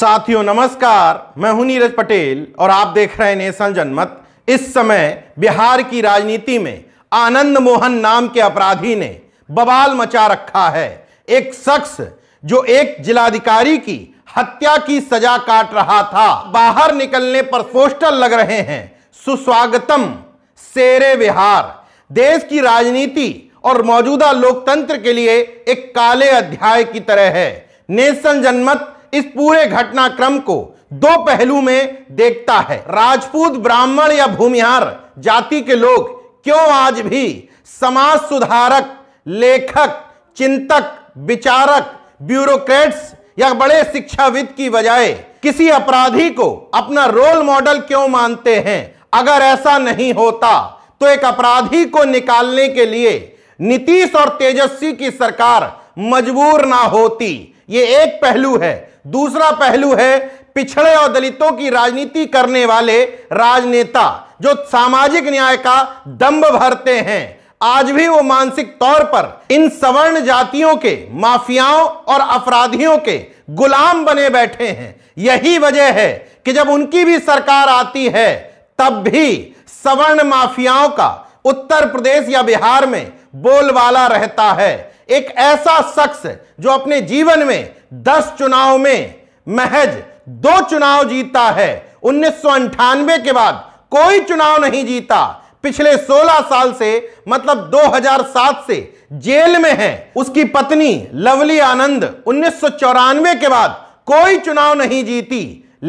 साथियों नमस्कार मैं हूं नीरज पटेल और आप देख रहे हैं नेशनल जनमत इस समय बिहार की राजनीति में आनंद मोहन नाम के अपराधी ने बवाल मचा रखा है एक शख्स जो एक जिलाधिकारी की हत्या की सजा काट रहा था बाहर निकलने पर पोस्टर लग रहे हैं सुस्वागतम शेरे बिहार देश की राजनीति और मौजूदा लोकतंत्र के लिए एक काले अध्याय की तरह है नेशनल जनमत इस पूरे घटनाक्रम को दो पहलू में देखता है राजपूत ब्राह्मण या भूमिहार जाति के लोग क्यों आज भी समाज सुधारक लेखक चिंतक विचारक ब्यूरोक्रेट्स या बड़े शिक्षाविद की बजाय किसी अपराधी को अपना रोल मॉडल क्यों मानते हैं अगर ऐसा नहीं होता तो एक अपराधी को निकालने के लिए नीतीश और तेजस्वी की सरकार मजबूर ना होती ये एक पहलू है दूसरा पहलू है पिछड़े और दलितों की राजनीति करने वाले राजनेता जो सामाजिक न्याय का दम्भ भरते हैं आज भी वो मानसिक तौर पर इन सवर्ण जातियों के माफियाओं और अपराधियों के गुलाम बने बैठे हैं यही वजह है कि जब उनकी भी सरकार आती है तब भी सवर्ण माफियाओं का उत्तर प्रदेश या बिहार में बोलबाला रहता है एक ऐसा शख्स जो अपने जीवन में दस चुनाव में महज दो चुनाव जीता है उन्नीस के बाद कोई चुनाव नहीं जीता पिछले 16 साल से मतलब 2007 से जेल में है उसकी पत्नी लवली आनंद उन्नीस के बाद कोई चुनाव नहीं जीती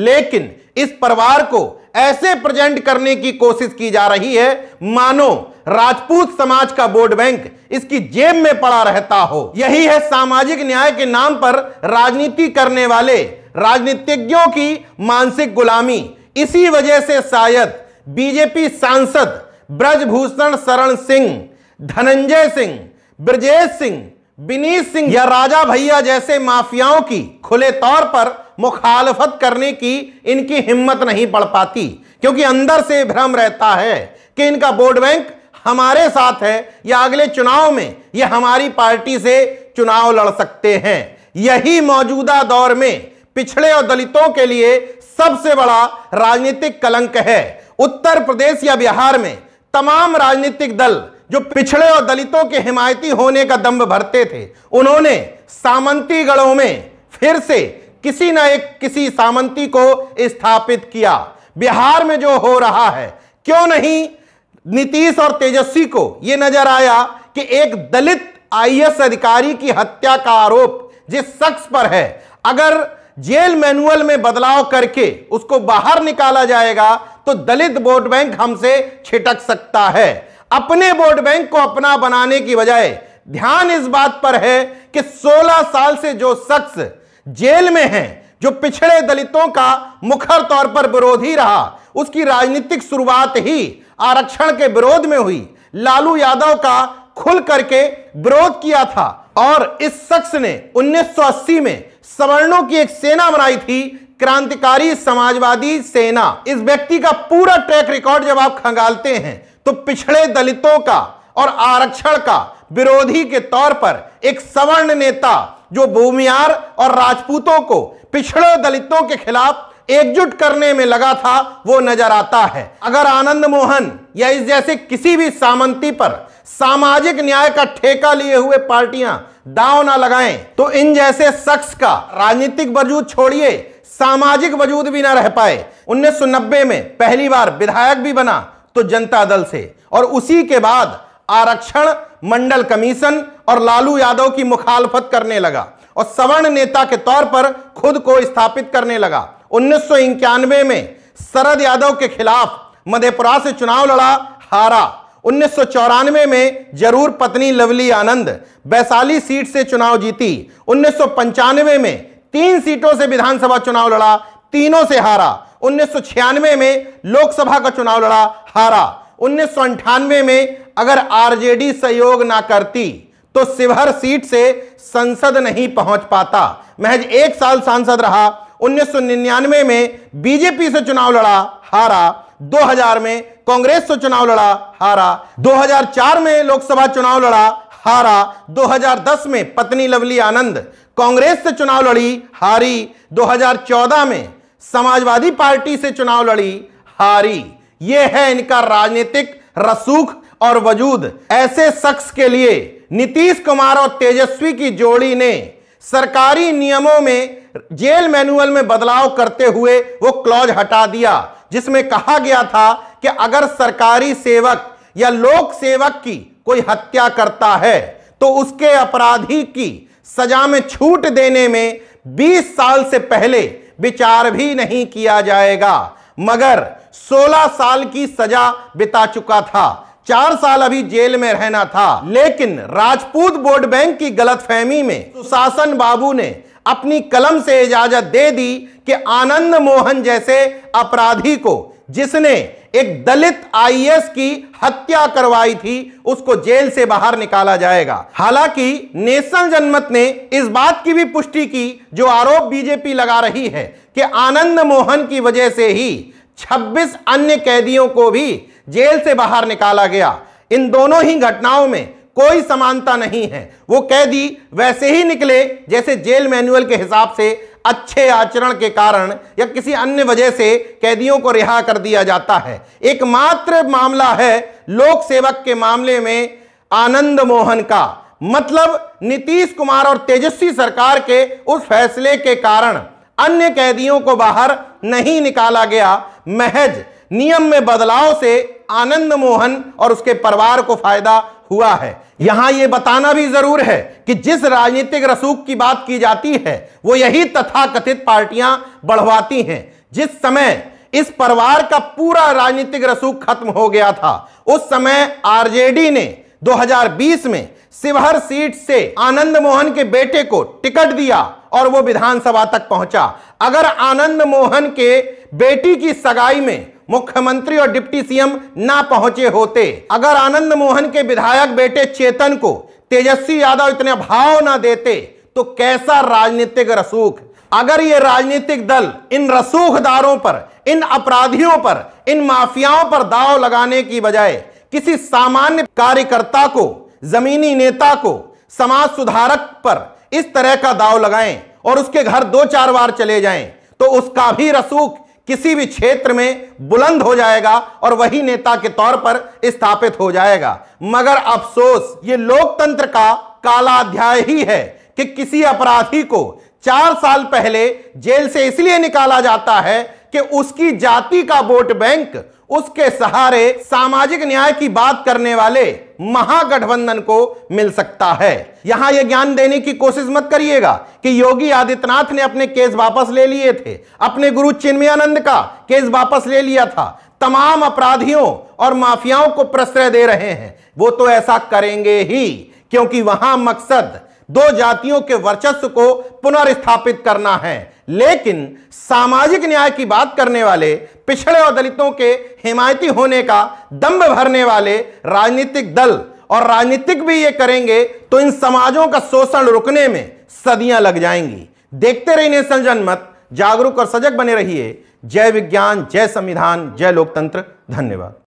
लेकिन इस परिवार को ऐसे प्रेजेंट करने की कोशिश की जा रही है मानो राजपूत समाज का वोट बैंक इसकी जेब में पड़ा रहता हो यही है सामाजिक न्याय के नाम पर राजनीति करने वाले राजनीतिज्ञों की मानसिक गुलामी इसी वजह से शायद बीजेपी सांसद ब्रजभूषण शरण सिंह धनंजय सिंह ब्रजेश सिंह विनीत सिंह या राजा भैया जैसे माफियाओं की खुले तौर पर मुखालफत करने की इनकी हिम्मत नहीं पड़ पाती क्योंकि अंदर से भ्रम रहता है कि इनका वोट बैंक हमारे साथ है या अगले चुनाव में ये हमारी पार्टी से चुनाव लड़ सकते हैं यही मौजूदा दौर में पिछड़े और दलितों के लिए सबसे बड़ा राजनीतिक कलंक है उत्तर प्रदेश या बिहार में तमाम राजनीतिक दल जो पिछड़े और दलितों के हिमायती होने का दम्भ भरते थे उन्होंने सामंती गढ़ों में फिर से किसी ना एक किसी सामंती को स्थापित किया बिहार में जो हो रहा है क्यों नहीं नीतीश और तेजस्वी को यह नजर आया कि एक दलित आईएएस अधिकारी की हत्या का आरोप जिस शख्स पर है अगर जेल मैनुअल में बदलाव करके उसको बाहर निकाला जाएगा तो दलित वोट बैंक हमसे छिटक सकता है अपने वोट बैंक को अपना बनाने की बजाय ध्यान इस बात पर है कि 16 साल से जो शख्स जेल में है जो पिछड़े दलितों का मुखर तौर पर विरोधी रहा उसकी राजनीतिक शुरुआत ही आरक्षण के विरोध में हुई लालू यादव का खुल करके विरोध किया था और इस शख्स ने 1980 में सवर्णों की एक सेना बनाई थी क्रांतिकारी समाजवादी सेना इस व्यक्ति का पूरा ट्रैक रिकॉर्ड जब आप खंगालते हैं तो पिछड़े दलितों का और आरक्षण का विरोधी के तौर पर एक सवर्ण नेता जो भूमियार और राजपूतों को पिछड़े दलितों के खिलाफ एकजुट करने में लगा था वो नजर आता है अगर आनंद मोहन या इस जैसे किसी भी सामंती पर सामाजिक न्याय का ठेका लिए हुए पार्टियां दाव ना लगाएं तो इन जैसे शख्स का राजनीतिक वजूद छोड़िए सामाजिक वजूद भी ना रह पाए उन्नीस में पहली बार विधायक भी बना तो जनता दल से और उसी के बाद आरक्षण मंडल कमीशन और लालू यादव की मुखालफत करने लगा और सवर्ण नेता के तौर पर खुद को स्थापित करने लगा उन्नीस में शरद यादव के खिलाफ मधेपुरा से चुनाव लड़ा हारा उन्नीस में जरूर पत्नी लवली आनंद वैशाली सीट से चुनाव जीती उन्नीस में तीन सीटों से विधानसभा चुनाव लड़ा तीनों से हारा उन्नीस में लोकसभा का चुनाव लड़ा हारा उन्नीस में अगर आरजेडी सहयोग ना करती तो सिवहर सीट से संसद नहीं पहुंच पाता महज एक साल सांसद रहा 1999 में बीजेपी से चुनाव लड़ा हारा 2000 में कांग्रेस से चुनाव लड़ा हारा 2004 में लोकसभा चुनाव लड़ा हारा 2010 में पत्नी लवली आनंद कांग्रेस से चुनाव लड़ी हारी 2014 में समाजवादी पार्टी से चुनाव लड़ी हारी यह है इनका राजनीतिक रसूख और वजूद ऐसे शख्स के लिए नीतीश कुमार और तेजस्वी की जोड़ी ने सरकारी नियमों में जेल मैनुअल में बदलाव करते हुए वो क्लॉज हटा दिया जिसमें कहा गया था कि अगर सरकारी सेवक या लोक सेवक की कोई हत्या करता है तो उसके अपराधी की सजा में छूट देने में 20 साल से पहले विचार भी नहीं किया जाएगा मगर 16 साल की सजा बिता चुका था चार साल अभी जेल में रहना था लेकिन राजपूत बोर्ड बैंक की गलतफहमी में सुशासन बाबू ने अपनी कलम से इजाजत दे दी कि आनंद मोहन जैसे अपराधी को जिसने एक दलित आईएएस की हत्या करवाई थी उसको जेल से बाहर निकाला जाएगा हालांकि नेशनल जनमत ने इस बात की भी पुष्टि की जो आरोप बीजेपी लगा रही है कि आनंद मोहन की वजह से ही 26 अन्य कैदियों को भी जेल से बाहर निकाला गया इन दोनों ही घटनाओं में कोई समानता नहीं है वो कैदी वैसे ही निकले जैसे जेल मैनुअल के हिसाब से अच्छे आचरण के कारण या किसी अन्य वजह से कैदियों को रिहा कर दिया जाता है एकमात्र मामला है लोक सेवक के मामले में आनंद मोहन का मतलब नीतीश कुमार और तेजस्वी सरकार के उस फैसले के कारण अन्य कैदियों को बाहर नहीं निकाला गया महज नियम में बदलाव से आनंद मोहन और उसके परिवार को फायदा हुआ है यहां यह बताना भी जरूर है कि जिस राजनीतिक रसूख की बात की जाती है वो यही तथाकथित पार्टियां बढ़वाती हैं जिस समय इस परिवार का पूरा राजनीतिक रसूख खत्म हो गया था उस समय आरजेडी ने 2020 में शिवहर सीट से आनंद मोहन के बेटे को टिकट दिया और वो विधानसभा तक पहुंचा अगर आनंद मोहन के बेटी की सगाई में मुख्यमंत्री और डिप्टी सीएम ना पहुंचे होते अगर आनंद मोहन के विधायक बेटे चेतन को तेजस्वी यादव इतने भाव ना देते तो कैसा राजनीतिक रसूख अगर ये राजनीतिक दल इन रसूखदारों पर इन अपराधियों पर इन माफियाओं पर दाव लगाने की बजाय किसी सामान्य कार्यकर्ता को जमीनी नेता को समाज सुधारक पर इस तरह का दाव लगाएं और उसके घर दो चार बार चले जाएं तो उसका भी रसूख किसी भी क्षेत्र में बुलंद हो जाएगा और वही नेता के तौर पर स्थापित हो जाएगा मगर अफसोस ये लोकतंत्र का काला अध्याय ही है कि किसी अपराधी को चार साल पहले जेल से इसलिए निकाला जाता है कि उसकी जाति का वोट बैंक उसके सहारे सामाजिक न्याय की बात करने वाले महागठबंधन को मिल सकता है यहां यह ज्ञान देने की कोशिश मत करिएगा कि योगी आदित्यनाथ ने अपने केस वापस ले लिए थे अपने गुरु चिन्मयानंद का केस वापस ले लिया था तमाम अपराधियों और माफियाओं को प्रश्रय दे रहे हैं वो तो ऐसा करेंगे ही क्योंकि वहां मकसद दो जातियों के वर्चस्व को पुनर्स्थापित करना है लेकिन सामाजिक न्याय की बात करने वाले पिछड़े और दलितों के हिमायती होने का दम्भ भरने वाले राजनीतिक दल और राजनीतिक भी ये करेंगे तो इन समाजों का शोषण रुकने में सदियां लग जाएंगी देखते रहिए नेशनल जनमत जागरूक और सजग बने रहिए जय विज्ञान जय संविधान जय लोकतंत्र धन्यवाद